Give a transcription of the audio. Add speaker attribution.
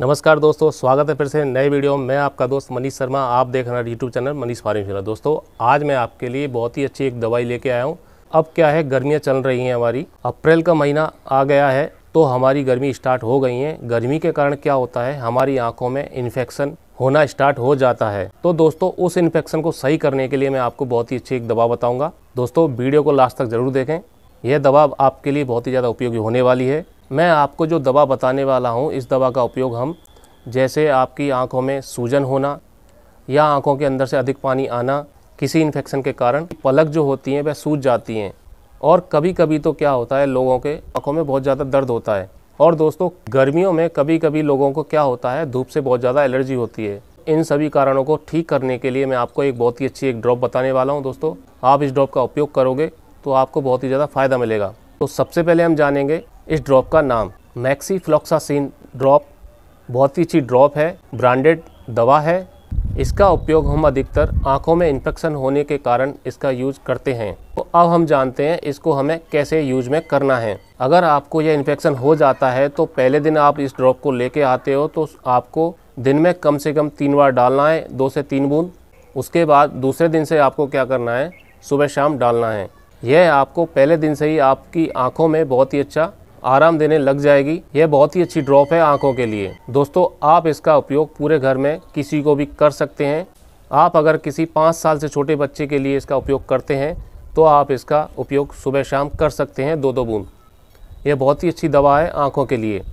Speaker 1: नमस्कार दोस्तों स्वागत है फिर से नए वीडियो में मैं आपका दोस्त मनीष शर्मा आप देख रहे हैं यूट्यूब चैनल मनीष फार्मिंग दोस्तों आज मैं आपके लिए बहुत ही अच्छी एक दवाई लेके आया हूँ अब क्या है गर्मियाँ चल रही हैं हमारी अप्रैल का महीना आ गया है तो हमारी गर्मी स्टार्ट हो गई है गर्मी के कारण क्या होता है हमारी आँखों में इन्फेक्शन होना स्टार्ट हो जाता है तो दोस्तों उस इन्फेक्शन को सही करने के लिए मैं आपको बहुत ही अच्छी एक दवा बताऊँगा दोस्तों वीडियो को लास्ट तक ज़रूर देखें यह दवा आपके लिए बहुत ही ज़्यादा उपयोगी होने वाली है मैं आपको जो दवा बताने वाला हूँ इस दवा का उपयोग हम जैसे आपकी आँखों में सूजन होना या आँखों के अंदर से अधिक पानी आना किसी इन्फेक्शन के कारण पलक जो होती हैं वह सूज जाती हैं और कभी कभी तो क्या होता है लोगों के आँखों में बहुत ज़्यादा दर्द होता है और दोस्तों गर्मियों में कभी कभी लोगों को क्या होता है धूप से बहुत ज़्यादा एलर्जी होती है इन सभी कारणों को ठीक करने के लिए मैं आपको एक बहुत ही अच्छी एक ड्रॉप बताने वाला हूँ दोस्तों आप इस ड्रॉप का उपयोग करोगे तो आपको बहुत ही ज़्यादा फ़ायदा मिलेगा तो सबसे पहले हम जानेंगे इस ड्रॉप का नाम मैक्सी फ्लॉक्सासिन ड्रॉप बहुत ही अच्छी ड्रॉप है ब्रांडेड दवा है इसका उपयोग हम अधिकतर आँखों में इन्फेक्शन होने के कारण इसका यूज करते हैं तो अब हम जानते हैं इसको हमें कैसे यूज में करना है अगर आपको यह इन्फेक्शन हो जाता है तो पहले दिन आप इस ड्रॉप को लेके आते हो तो आपको दिन में कम से कम तीन बार डालना है दो से तीन बूंद उसके बाद दूसरे दिन से आपको क्या करना है सुबह शाम डालना है यह आपको पहले दिन से ही आपकी आंखों में बहुत ही अच्छा आराम देने लग जाएगी यह बहुत ही अच्छी ड्रॉप है आंखों के लिए दोस्तों आप इसका उपयोग पूरे घर में किसी को भी कर सकते हैं आप अगर किसी पाँच साल से छोटे बच्चे के लिए इसका उपयोग करते हैं तो आप इसका उपयोग सुबह शाम कर सकते हैं दो दो बूंद यह बहुत ही अच्छी दवा है आँखों के लिए